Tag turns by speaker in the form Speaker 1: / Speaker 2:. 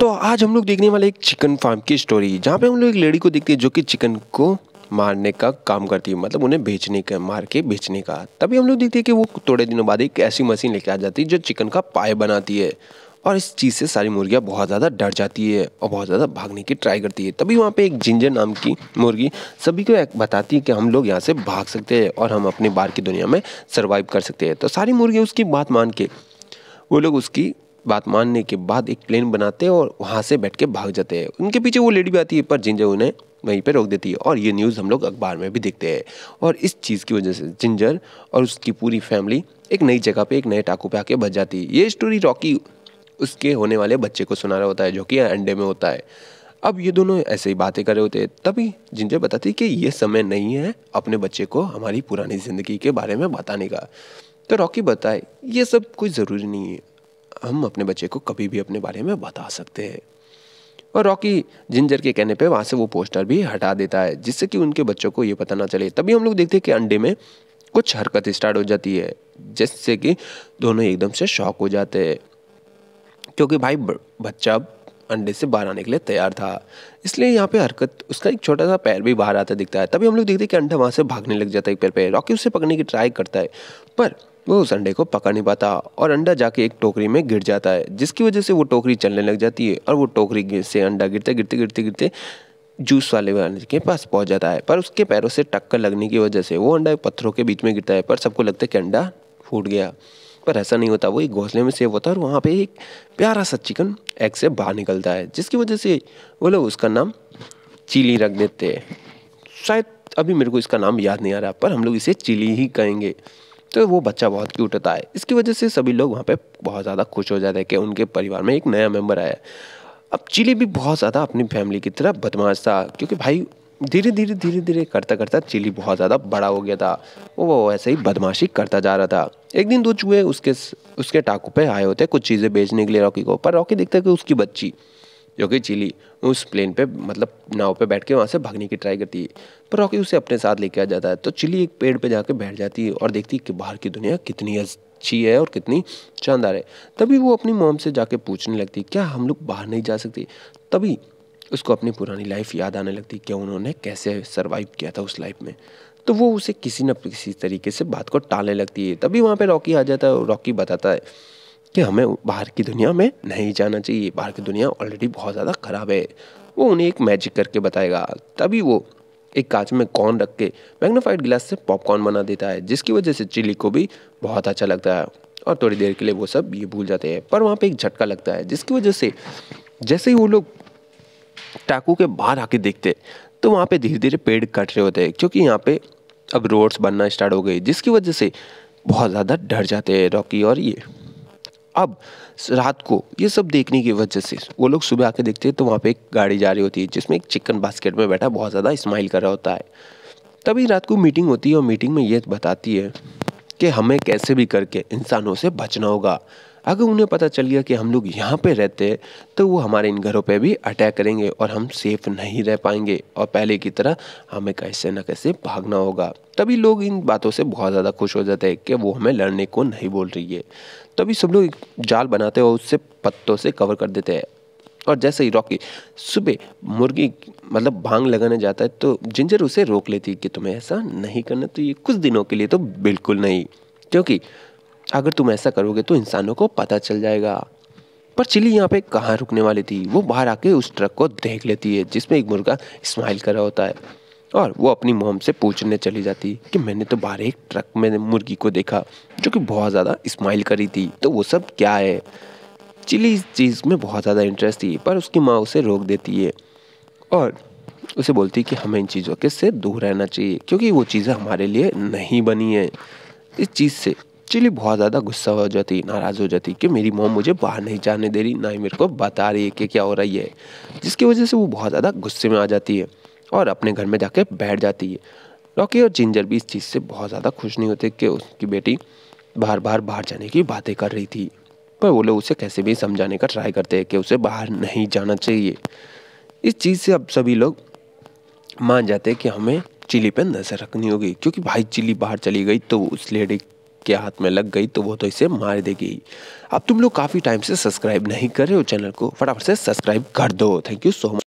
Speaker 1: तो आज हम लोग देखने वाले एक चिकन फार्म की स्टोरी जहाँ पे हम लोग एक लेडी को देखते हैं जो कि चिकन को मारने का काम करती है मतलब उन्हें बेचने का मार के बेचने का तभी हम लोग देखते हैं कि वो थोड़े दिनों बाद एक ऐसी मशीन लेके आ जाती है जो चिकन का पाए बनाती है और इस चीज़ से सारी मुर्गियाँ बहुत ज़्यादा डर जाती है और बहुत ज़्यादा भागने की ट्राई करती है तभी वहाँ पे एक जिंजर नाम की मुर्गी सभी को बताती है कि हम लोग यहाँ से भाग सकते हैं और हम अपने बाहर की दुनिया में सर्वाइव कर सकते हैं तो सारी मुर्गियाँ उसकी बात मान के वो लोग उसकी बात मानने के बाद एक प्लेन बनाते हैं और वहाँ से बैठ के भाग जाते हैं उनके पीछे वो लेडी भी आती है पर जिंजर उन्हें वहीं पर रोक देती है और ये न्यूज़ हम लोग अखबार में भी देखते हैं और इस चीज़ की वजह से जिंजर और उसकी पूरी फैमिली एक नई जगह पे एक नए टाकू पे आके बच जाती है ये स्टोरी रॉकी उसके होने वाले बच्चे को सुना रहा होता है जो कि अंडे में होता है अब ये दोनों ऐसे ही बातें कर रहे होते हैं तभी जिंजर बताती कि ये समय नहीं है अपने बच्चे को हमारी पुरानी ज़िंदगी के बारे में बताने का तो रॉकी बताए ये सब कोई ज़रूरी नहीं है हम अपने बच्चे को कभी भी अपने बारे में बता सकते हैं और रॉकी जिंजर के कहने पे वहाँ से वो पोस्टर भी हटा देता है जिससे कि उनके बच्चों को ये पता ना चले तभी हम लोग देखते हैं कि अंडे में कुछ हरकत स्टार्ट हो जाती है जिससे कि दोनों एकदम से शौक हो जाते हैं क्योंकि भाई बच्चा अंडे से बाहर आने के लिए तैयार था इसलिए यहाँ पे हरकत उसका एक छोटा सा पैर भी बाहर आता दिखता है तभी हम लोग देखते हैं कि अंडा वहाँ से भागने लग जाता है एक पैर पर रॉकी उसे पकड़ने की ट्राई करता है पर वो उस अंडे को पका नहीं पाता और अंडा जाके एक टोकरी में गिर जाता है जिसकी वजह से वो टोकरी चलने लग जाती है और वो टोकरी से अंडा गिरते गिरते गिरते गिरते जूस वाले वाले के पास पहुंच जाता है पर उसके पैरों से टक्कर लगने की वजह से वो अंडा पत्थरों के बीच में गिरता है पर सबको लगता है कि अंडा फूट गया पर ऐसा नहीं होता वो एक घोंसले में सेव होता है और वहाँ पे एक प्यारा सा चिकन एग से बाहर निकलता है जिसकी वजह से वो लोग उसका नाम चिली रख देते हैं शायद अभी मेरे को इसका नाम याद नहीं आ रहा पर हम लोग इसे चिली ही कहेंगे तो वो बच्चा बहुत क्यूट होता है इसकी वजह से सभी लोग वहाँ पे बहुत ज़्यादा खुश हो जाते हैं कि उनके परिवार में एक नया मेम्बर आया अब चिली भी बहुत ज़्यादा अपनी फैमिली की तरह बदमाश था क्योंकि भाई धीरे धीरे धीरे धीरे करता करता चिली बहुत ज़्यादा बड़ा हो गया था वो ऐसे ही बदमाशी करता जा रहा था एक दिन दो चूहे उसके उसके टाकू पे आए होते कुछ चीज़ें बेचने के लिए रॉकी को पर रॉकी देखता है कि उसकी बच्ची जो कि चिली उस प्लेन पे मतलब नाव पे बैठ के वहाँ से भागने की ट्राई करती है पर रॉकी उसे अपने साथ लेके आ जाता है तो चिली एक पेड़ पे जाके बैठ जाती है और देखती है कि बाहर की दुनिया कितनी अच्छी है और कितनी शानदार है तभी वो अपनी मोम से जाके पूछने लगती क्या हम लोग बाहर नहीं जा सकते तभी उसको अपनी पुरानी लाइफ याद आने लगती कि उन्होंने कैसे सर्वाइव किया था उस लाइफ में तो वो उसे किसी न किसी तरीके से बात को टालने लगती है तभी वहाँ पर रॉकी आ जाता है और रॉकी बताता है कि हमें बाहर की दुनिया में नहीं जाना चाहिए बाहर की दुनिया ऑलरेडी बहुत ज़्यादा ख़राब है वो उन्हें एक मैजिक करके बताएगा तभी वो एक कांच में कॉर्न रख के मैग्नोफाइड गिलास से पॉपकॉर्न बना देता है जिसकी वजह से चिली को भी बहुत अच्छा लगता है और थोड़ी देर के लिए वो सब ये भूल जाते हैं पर वहाँ पे एक झटका लगता है जिसकी वजह से जैसे ही वो लोग टाकू के बाहर आके देखते तो वहाँ पे धीरे धीरे पेड़ कट रहे होते हैं क्योंकि यहाँ पे अब रोड्स बनना स्टार्ट हो गई जिसकी वजह से बहुत ज़्यादा डर जाते हैं रॉकी और ये अब रात को ये सब देखने की वजह से वो लोग सुबह आके देखते हैं तो वहाँ पे एक गाड़ी जा रही होती है जिसमें एक चिकन बास्केट में बैठा बहुत ज़्यादा स्माइल कर रहा होता है तभी रात को मीटिंग होती है और मीटिंग में ये बताती है कि हमें कैसे भी करके इंसानों से बचना होगा अगर उन्हें पता चल गया कि हम लोग यहाँ पे रहते हैं तो वो हमारे इन घरों पे भी अटैक करेंगे और हम सेफ नहीं रह पाएंगे और पहले की तरह हमें कैसे ना कैसे भागना होगा तभी लोग इन बातों से बहुत ज़्यादा खुश हो जाते हैं कि वो हमें लड़ने को नहीं बोल रही है तभी सब लोग जाल बनाते और उससे पत्तों से कवर कर देते हैं और जैसे ही रॉकी सुबह मुर्गी मतलब भांग लगाने जाता है तो जिंजर उसे रोक लेती कि तुम्हें ऐसा नहीं करना तो ये कुछ दिनों के लिए तो बिल्कुल नहीं क्योंकि अगर तुम ऐसा करोगे तो इंसानों को पता चल जाएगा पर चिली यहाँ पे कहाँ रुकने वाली थी वो बाहर आके उस ट्रक को देख लेती है जिसमें एक मुर्गा स्माइल कर रहा होता है और वो अपनी मोम से पूछने चली जाती कि मैंने तो बाहर एक ट्रक में मुर्गी को देखा जो कि बहुत ज़्यादा स्माइल करी थी तो वो सब क्या है चिली इस चीज़ में बहुत ज़्यादा इंटरेस्ट थी पर उसकी माँ उसे रोक देती है और उसे बोलती कि हमें इन चीज़ों के से दूर रहना चाहिए क्योंकि वो चीज़ें हमारे लिए नहीं बनी है इस चीज़ से चिली बहुत ज़्यादा गुस्सा हो जाती नाराज़ हो जाती कि मेरी मोम मुझे बाहर नहीं जाने दे रही ना ही मेरे को बता रही है कि क्या हो रही है जिसकी वजह से वो बहुत ज़्यादा गुस्से में आ जाती है और अपने घर में जाके बैठ जाती है रॉकी और जिंजर भी इस चीज़ से बहुत ज़्यादा खुश नहीं होते कि उसकी बेटी बार बार बाहर जाने की बातें कर रही थी पर वो लोग उसे कैसे भी समझाने का ट्राई करते हैं कि उसे बाहर नहीं जाना चाहिए इस चीज़ से अब सभी लोग मान जाते हैं कि हमें चिली पर नज़र रखनी होगी क्योंकि भाई चिली बाहर चली गई तो उस लेडी के हाथ में लग गई तो वो तो इसे मार देगी अब तुम लोग काफ़ी टाइम से सब्सक्राइब नहीं कर रहे हो चैनल को फटाफट से सब्सक्राइब कर दो थैंक यू सो मच